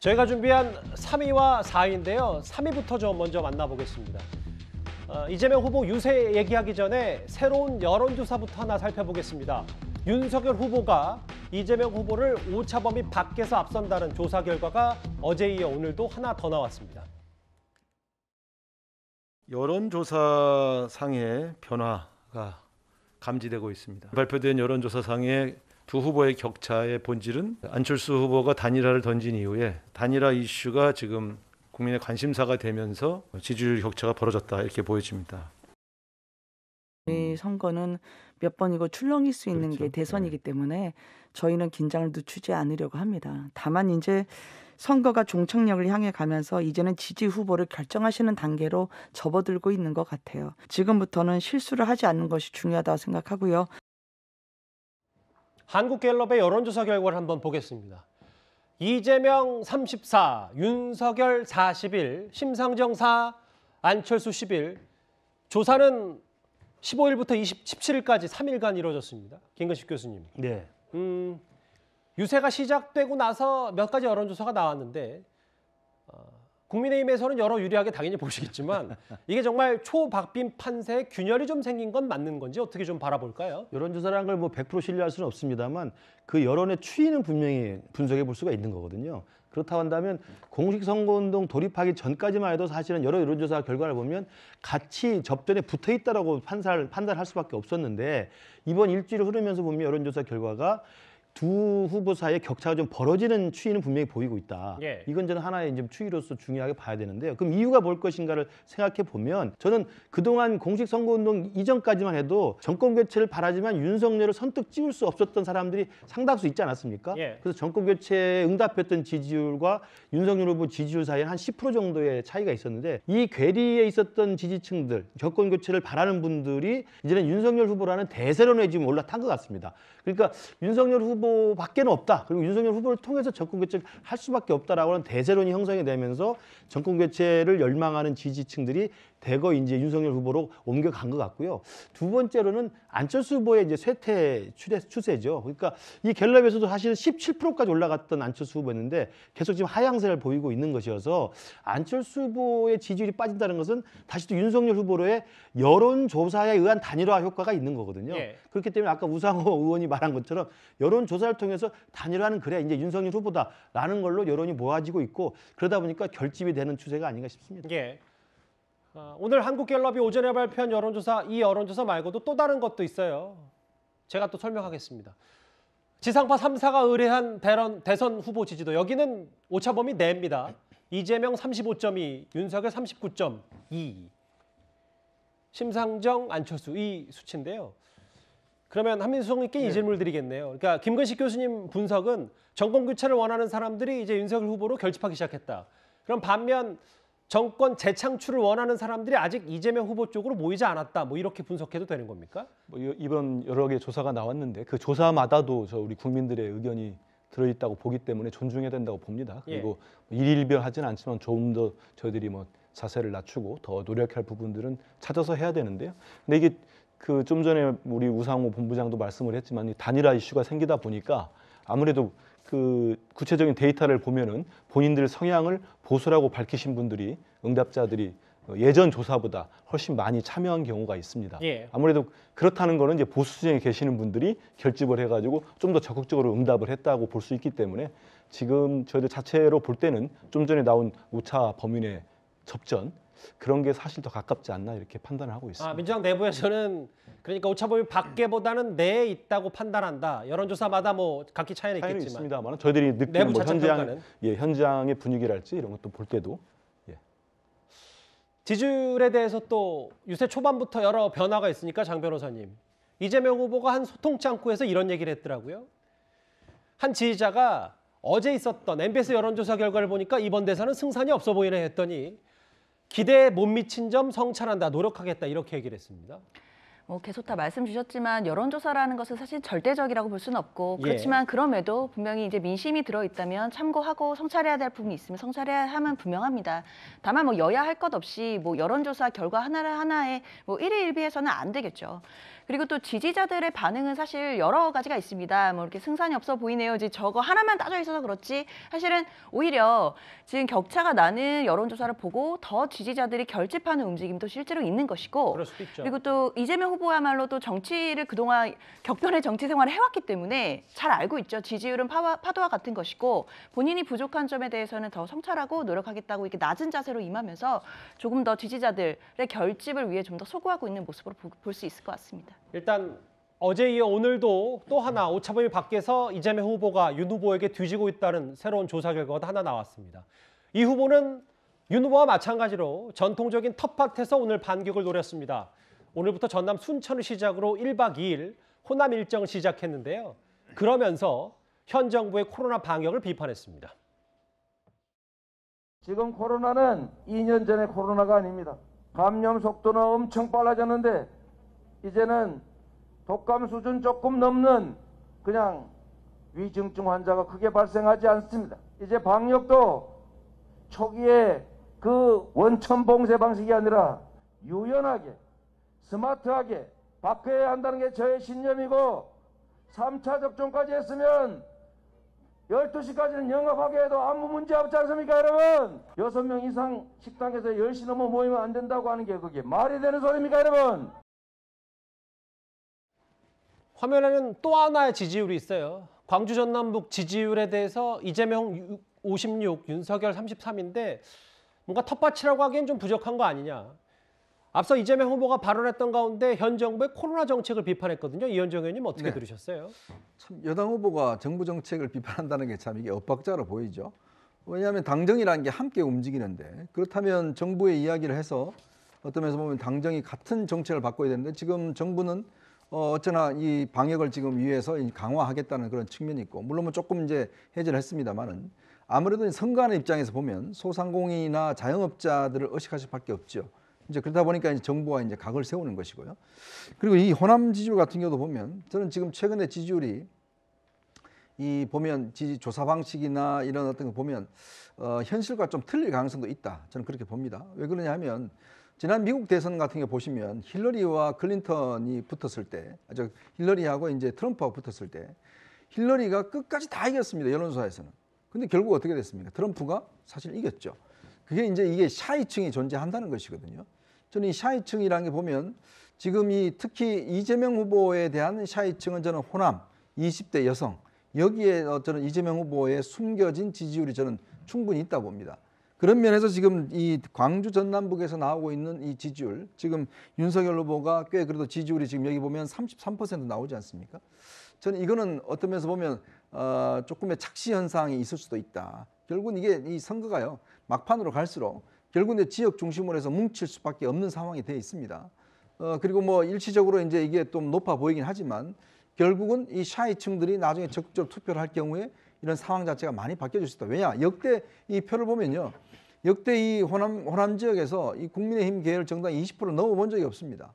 저희가 준비한 3위와 4위인데요. 3위부터 좀 먼저 만나보겠습니다. 어, 이재명 후보 유세 얘기하기 전에 새로운 여론조사부터 하나 살펴보겠습니다. 윤석열 후보가 이재명 후보를 오차범위 밖에서 앞선다는 조사 결과가 어제 이어 오늘도 하나 더 나왔습니다. 여론조사상의 변화가 감지되고 있습니다. 발표된 여론조사상의 두 후보의 격차의 본질은 안철수 후보가 단일화를 던진 이후에 단일화 이슈가 지금 국민의 관심사가 되면서 지지율 격차가 벌어졌다 이렇게 보여집니다. 이 선거는 몇 번이고 출렁일 수 있는 그렇죠. 게 대선이기 네. 때문에 저희는 긴장을 늦추지 않으려고 합니다. 다만 이제 선거가 종착역을 향해 가면서 이제는 지지 후보를 결정하시는 단계로 접어들고 있는 것 같아요. 지금부터는 실수를 하지 않는 것이 중요하다고 생각하고요. 한국갤럽의 여론조사 결과를 한번 보겠습니다. 이재명 34, 윤석열 41, 심상정 4, 안철수 11. 조사는 15일부터 20, 17일까지 3일간 이루어졌습니다. 김근식 교수님. 네. 음, 유세가 시작되고 나서 몇 가지 여론조사가 나왔는데 어, 국민의힘에서는 여러 유리하게 당연히 보시겠지만 이게 정말 초박빙 판세에 균열이 좀 생긴 건 맞는 건지 어떻게 좀 바라볼까요? 여론조사라는 걸 뭐 100% 신뢰할 수는 없습니다만 그 여론의 추이는 분명히 분석해 볼 수가 있는 거거든요. 그렇다고 한다면 공식 선거운동 돌입하기 전까지만 해도 사실은 여러 여론조사 결과를 보면 같이 접전에 붙어 있다고판사 판단할 수밖에 없었는데 이번 일주일 흐르면서 보면 여론조사 결과가 두 후보 사이의 격차가 좀 벌어지는 추이는 분명히 보이고 있다. 예. 이건 저는 하나의 이 추이로서 중요하게 봐야 되는데요. 그럼 이유가 뭘 것인가를 생각해 보면 저는 그동안 공식 선거운동 이전까지만 해도 정권 교체를 바라지만 윤석열을 선뜻 찍을 수 없었던 사람들이 상당수 있지 않았습니까? 예. 그래서 정권 교체에 응답했던 지지율과 윤석열 후보 지지율 사이에 한10% 정도의 차이가 있었는데 이 괴리에 있었던 지지층들, 정권 교체를 바라는 분들이 이제는 윤석열 후보라는 대세론에 지금 올라탄 것 같습니다. 그러니까 윤석열 후보밖에는 없다. 그리고 윤석열 후보를 통해서 정권 교체를 할 수밖에 없다라고 하는 대세론이 형성이 되면서 정권 교체를 열망하는 지지층들이 대거 이제 윤석열 후보로 옮겨간 것 같고요. 두 번째로는 안철수 후보의 이제 쇠퇴 추세죠. 그러니까 이 갤럽에서도 사실 17%까지 올라갔던 안철수 후보였는데 계속 지금 하향세를 보이고 있는 것이어서 안철수 후보의 지지율이 빠진다는 것은 다시 또 윤석열 후보로의 여론조사에 의한 단일화 효과가 있는 거거든요. 예. 그렇기 때문에 아까 우상호 의원이 말한 것처럼 여론조사를 통해서 단일화는 그래 이제 윤석열 후보다라는 걸로 여론이 모아지고 있고 그러다 보니까 결집이 되는 추세가 아닌가 싶습니다. 예. 아, 오늘 한국갤럽이 오전에 발표한 여론조사, 이 여론조사 말고도 또 다른 것도 있어요. 제가 또 설명하겠습니다. 지상파 3사가 의뢰한 대선, 대선 후보 지지도 여기는 오차범위 내입니다. 이재명 35.2, 윤석열 39.2, 심상정, 안철수 이 수치인데요. 그러면 한민수 형님께 네. 이 질문을 드리겠네요. 그러니까 김근식 교수님 분석은 정권 교체를 원하는 사람들이 이제 윤석열 후보로 결집하기 시작했다. 그럼 반면 정권 재창출을 원하는 사람들이 아직 이재명 후보 쪽으로 모이지 않았다. 뭐 이렇게 분석해도 되는 겁니까? 뭐 이번 여러 개 조사가 나왔는데 그 조사마다도 저 우리 국민들의 의견이 들어있다고 보기 때문에 존중해야 된다고 봅니다. 예. 그리고 예. 뭐 일일별 하진 않지만 조금 더 저희들이 뭐 자세를 낮추고 더 노력할 부분들은 찾아서 해야 되는데요. 근데 이게 그 좀 전에 우리 우상호 본부장도 말씀을 했지만 이 단일화 이슈가 생기다 보니까 아무래도 그 구체적인 데이터를 보면은 본인들 성향을 보수라고 밝히신 분들이 응답자들이 예전 조사보다 훨씬 많이 참여한 경우가 있습니다. 예. 아무래도 그렇다는 거는 이제 보수 진영에 계시는 분들이 결집을 해가지고 좀 더 적극적으로 응답을 했다고 볼 수 있기 때문에 지금 저희들 자체로 볼 때는 좀 전에 나온 오차 범위 내 접전 그런 게 사실 더 가깝지 않나 이렇게 판단을 하고 있습니다. 아, 민주당 내부에서는 그러니까 오차범위 밖에보다는 내에 있다고 판단한다. 여론조사마다 뭐 각기 차이는, 있겠지만 있습니다만 저희들이 느끼는 뭐 현장 는 예, 현장의 분위기랄지 이런 것도 볼 때도 예. 지지율에 대해서 또 유세 초반부터 여러 변화가 있으니까 장 변호사님 이재명 후보가 한 소통치 구에서 이런 얘기를 했더라고요. 한 지지자가 어제 있었던 MBS 여론조사 결과를 보니까 이번 대사는 승산이 없어 보이네 했더니 기대에 못 미친 점 성찰한다, 노력하겠다 이렇게 얘기를 했습니다. 뭐 계속 다 말씀 주셨지만 여론조사라는 것은 사실 절대적이라고 볼 수는 없고 예. 그렇지만 예. 그럼에도 분명히 이제 민심이 들어 있다면 참고하고 성찰해야 될 부분이 있으면 성찰해야 함은 분명합니다. 다만 뭐 여야 할 것 없이 뭐 여론조사 결과 하나를 하나에 뭐 일희일비해서는 안 되겠죠. 그리고 또 지지자들의 반응은 사실 여러 가지가 있습니다. 뭐 이렇게 승산이 없어 보이네요. 이제 저거 하나만 따져 있어서 그렇지 사실은 오히려 지금 격차가 나는 여론조사를 보고 더 지지자들이 결집하는 움직임도 실제로 있는 것이고 그리고 또 이재명 후보 후보야말로또 정치를 그동안 격변의 정치 생활을 해왔기 때문에 잘 알고 있죠. 지지율은 파와, 파도와 같은 것이고 본인이 부족한 점에 대해서는 더 성찰하고 노력하겠다고 이렇게 낮은 자세로 임하면서 조금 더 지지자들의 결집을 위해 좀 더 소구하고 있는 모습으로 볼 수 있을 것 같습니다. 일단 어제 이어 오늘도 또 하나 오차범위 밖에서 이재명 후보가 윤 후보에게 뒤지고 있다는 새로운 조사 결과가 하나 나왔습니다. 이 후보는 윤 후보와 마찬가지로 전통적인 텃밭에서 오늘 반격을 노렸습니다. 오늘부터 전남 순천을 시작으로 1박 2일 호남 일정을 시작했는데요. 그러면서 현 정부의 코로나 방역을 비판했습니다. 지금 코로나는 2년 전의 코로나가 아닙니다. 감염 속도는 엄청 빨라졌는데 이제는 독감 수준 조금 넘는 그냥 위중증 환자가 크게 발생하지 않습니다. 이제 방역도 초기에 그 원천 봉쇄 방식이 아니라 유연하게 스마트하게 바꿔야 한다는 게 저의 신념이고 3차 접종까지 했으면 12시까지는 영업하게 해도 아무 문제 없지 않습니까 여러분? 6명 이상 식당에서 10시 넘어 모이면 안 된다고 하는 게 그게 말이 되는 소리입니까 여러분? 화면에는 또 하나의 지지율이 있어요. 광주 전남북 지지율에 대해서 이재명 56, 윤석열 33인데 뭔가 텃밭이라고 하기엔 좀 부족한 거 아니냐. 앞서 이재명 후보가 발언했던 가운데 현 정부의 코로나 정책을 비판했거든요. 이현정 의원님 어떻게 네. 들으셨어요? 참 여당 후보가 정부 정책을 비판한다는 게 참 이게 엇박자로 보이죠. 왜냐하면 당정이라는 게 함께 움직이는데 그렇다면 정부의 이야기를 해서 어떤 면에서 보면 당정이 같은 정책을 바꿔야 되는데 지금 정부는 어, 어쩌나 이 방역을 지금 위해서 강화하겠다는 그런 측면이 있고 물론 뭐 조금 이제 해제를 했습니다만은 아무래도 선관의 입장에서 보면 소상공인이나 자영업자들을 의식하실밖에 없죠. 이제 그러다 보니까 이제 정부가 이제 각을 세우는 것이고요. 그리고 이 호남 지지율 같은 경우도 보면 저는 지금 최근에 지지율이 이 보면 지지 조사 방식이나 이런 어떤 거 보면 어, 현실과 좀 틀릴 가능성도 있다. 저는 그렇게 봅니다. 왜 그러냐 하면 지난 미국 대선 같은 게 보시면 힐러리와 클린턴이 붙었을 때, 아주 힐러리하고 이제 트럼프하고 붙었을 때 힐러리가 끝까지 다 이겼습니다. 여론조사에서는. 근데 결국 어떻게 됐습니까? 트럼프가 사실 이겼죠. 그게 이제 이게 샤이층이 존재한다는 것이거든요. 저는 이 샤이층이라는 게 보면 지금 이 특히 이재명 후보에 대한 샤이층은 저는 호남 20대 여성 여기에 저는 이재명 후보의 숨겨진 지지율이 저는 충분히 있다 고 봅니다. 그런 면에서 지금 이 광주 전남북에서 나오고 있는 이 지지율 지금 윤석열 후보가 꽤 그래도 지지율이 지금 여기 보면 33% 나오지 않습니까? 저는 이거는 어떤 면에서 보면 어, 조금의 착시 현상이 있을 수도 있다. 결국은 이게 이 선거가요 막판으로 갈수록 결국은 지역 중심으로 해서 뭉칠 수밖에 없는 상황이 돼 있습니다. 어, 그리고 뭐 일시적으로 이제 이게 좀 높아 보이긴 하지만 결국은 이 샤이층들이 나중에 적극적으로 투표를 할 경우에 이런 상황 자체가 많이 바뀌어질 수 있다. 왜냐? 역대 이 표를 보면요. 역대 이 호남, 호남 지역에서 이 국민의힘 계열 정당이 20% 넘어본 적이 없습니다.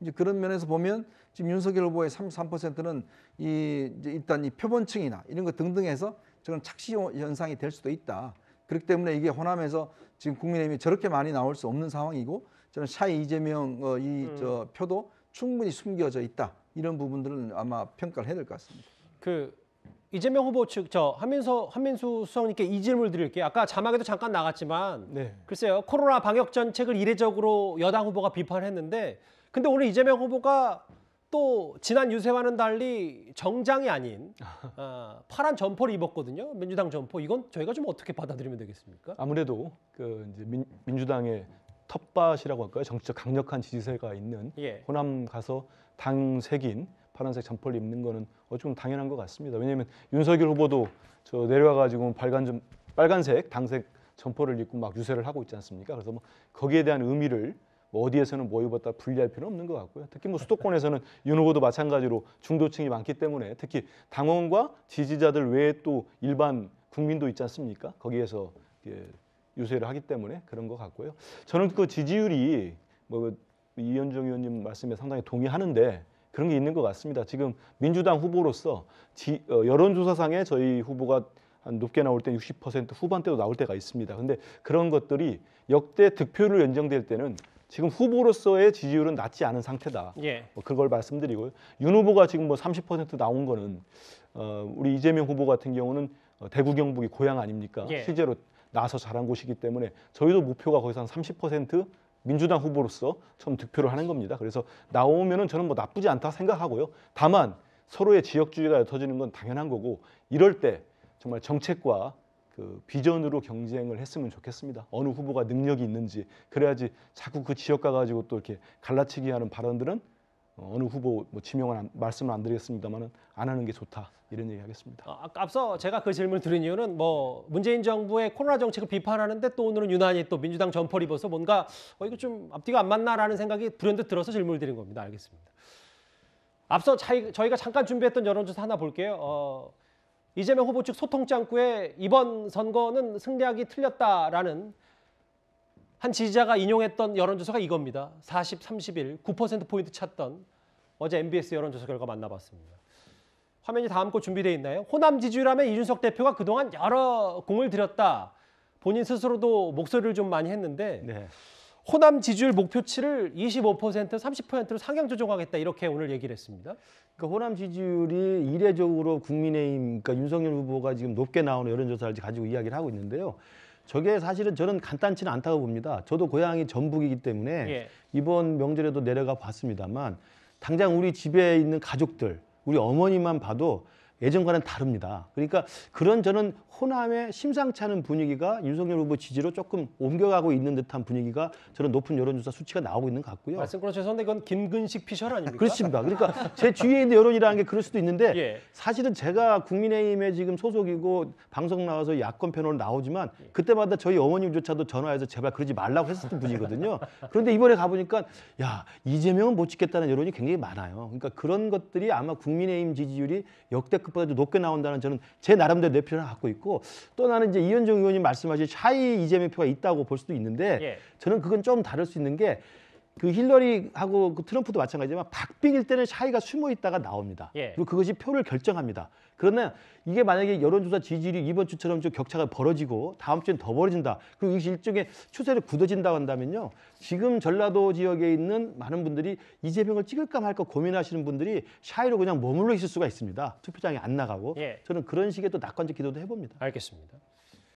이제 그런 면에서 보면 지금 윤석열 후보의 33%는 이 이제 일단 이 표본층이나 이런 것 등등해서 저런 착시 현상이 될 수도 있다. 그렇기 때문에 이게 호남에서 지금 국민의힘이 저렇게 많이 나올 수 없는 상황이고 저는 샤이 이재명 어, 이저 음. 표도 충분히 숨겨져 있다 이런 부분들은 아마 평가를 해야 될 것 같습니다. 그 이재명 후보 측 저 한민서 한민수 수석님께 이 질문을 드릴게요. 아까 자막에도 잠깐 나갔지만 네. 글쎄요 코로나 방역 정책을 이례적으로 여당 후보가 비판했는데 근데 오늘 이재명 후보가 또 지난 유세와는 달리 정장이 아닌 어, 파란 점퍼를 입었거든요. 민주당 점퍼. 이건 저희가 좀 어떻게 받아들이면 되겠습니까? 아무래도 그 이제 민, 민주당의 텃밭이라고 할까요? 정치적 강력한 지지세가 있는 예. 호남 가서 당색인 파란색 점퍼를 입는 거는 어면 당연한 것 같습니다. 왜냐하면 윤석열 후보도 저 내려와 가지고 빨간 좀 빨간색 당색 점퍼를 입고 막 유세를 하고 있지 않습니까? 그래서 뭐 거기에 대한 의미를 뭐 어디에서는 뭐 입었다 분리할 필요는 없는 것 같고요. 특히 뭐 수도권에서는 윤후보도 마찬가지로 중도층이 많기 때문에 특히 당원과 지지자들 외에 또 일반 국민도 있지 않습니까? 거기에서 예, 유세를 하기 때문에 그런 것 같고요. 저는 그 지지율이 뭐 그 이현정 의원님 말씀에 상당히 동의하는데 그런 게 있는 것 같습니다. 지금 민주당 후보로서 지, 어, 여론조사상에 저희 후보가 한 높게 나올 때 60% 후반대도 나올 때가 있습니다. 근데 그런 것들이 역대 득표율로 연정될 때는 지금 후보로서의 지지율은 낮지 않은 상태다. 예. 뭐 그걸 말씀드리고요. 윤 후보가 지금 뭐 30% 나온 거는 어, 우리 이재명 후보 같은 경우는 어, 대구 경북이 고향 아닙니까? 예. 실제로 나서 자란 곳이기 때문에 저희도 목표가 거기서 한30% 민주당 후보로서 처음 득표를 하는 겁니다. 그래서 나오면은 저는 뭐 나쁘지 않다 생각하고요. 다만 서로의 지역주의가 옅어지는 건 당연한 거고 이럴 때 정말 정책과 그 비전으로 경쟁을 했으면 좋겠습니다. 어느 후보가 능력이 있는지 그래야지 자꾸 그 지역 가가지고 또 이렇게 갈라치기 하는 발언들은 어느 후보 뭐 지명은 안, 말씀은 안 드리겠습니다만은 안 하는 게 좋다 이런 얘기하겠습니다. 아, 아, 앞서 제가 그 질문 을 드린 이유는 뭐 문재인 정부의 코로나 정책을 비판하는데 또 오늘은 유난히 또 민주당 점퍼를 입어서 뭔가 어, 이거 좀 앞뒤가 안 맞나라는 생각이 불현듯 들어서 질문을 드린 겁니다. 알겠습니다. 앞서 자이, 저희가 잠깐 준비했던 여론조사 하나 볼게요. 어, 이재명 후보 측 소통장구에 이번 선거는 승리하기 틀렸다라는 한 지지자가 인용했던 여론조사가 이겁니다. 40, 31, 9%포인트 찼던 어제 MBS 여론조사 결과 만나봤습니다. 화면이 다음 거 준비되어 있나요? 호남 지지율하면 이준석 대표가 그동안 여러 공을 들였다. 본인 스스로도 목소리를 좀 많이 했는데 네. 호남 지지율 목표치를 25% 30%로 상향 조정하겠다 이렇게 오늘 얘기를 했습니다. 그러니까 호남 지지율이 이례적으로 국민의힘 그러니까 윤석열 후보가 지금 높게 나오는 여론조사를 가지고 이야기를 하고 있는데요. 저게 사실은 저는 간단치는 않다고 봅니다. 저도 고향이 전북이기 때문에 예. 이번 명절에도 내려가 봤습니다만 당장 우리 집에 있는 가족들, 우리 어머니만 봐도 예전과는 다릅니다. 그러니까 그런 저는 호남의 심상찮은 분위기가 윤석열 후보 지지로 조금 옮겨가고 있는 듯한 분위기가 저런 높은 여론조사 수치가 나오고 있는 것 같고요. 말씀 그렇죠. 그런데 그건 김근식 피셜 아닙니까? 그렇습니다. 그러니까 제 주위에 있는 여론이라는 게 그럴 수도 있는데 예. 사실은 제가 국민의힘에 지금 소속이고 방송 나와서 야권 편으로 나오지만 그때마다 저희 어머님조차도 전화해서 제발 그러지 말라고 했었던 분이거든요. 그런데 이번에 가보니까 야 이재명은 못 찍겠다는 여론이 굉장히 많아요. 그러니까 그런 것들이 아마 국민의힘 지지율이 역대급보다도 높게 나온다는 저는 제 나름대로 내 표현을 갖고 있고 있고 또 나는 이제 이현종 의원님 말씀하신 차이 이재명 표가 있다고 볼 수도 있는데 예. 저는 그건 좀 다를 수 있는 게그 힐러리하고 그 트럼프도 마찬가지지만 박빙일 때는 샤이가 숨어 있다가 나옵니다. 예. 그리고 그것이 표를 결정합니다. 그러나 이게 만약에 여론조사 지지율이 이번 주처럼 좀 격차가 벌어지고 다음 주엔 더 벌어진다. 그리고 이것이 일종의 추세를 굳어진다고 한다면요. 지금 전라도 지역에 있는 많은 분들이 이재명을 찍을까 말까 고민하시는 분들이 샤이로 그냥 머물러 있을 수가 있습니다. 투표장에 안 나가고. 예. 저는 그런 식의 또 낙관적 기도도 해봅니다. 알겠습니다.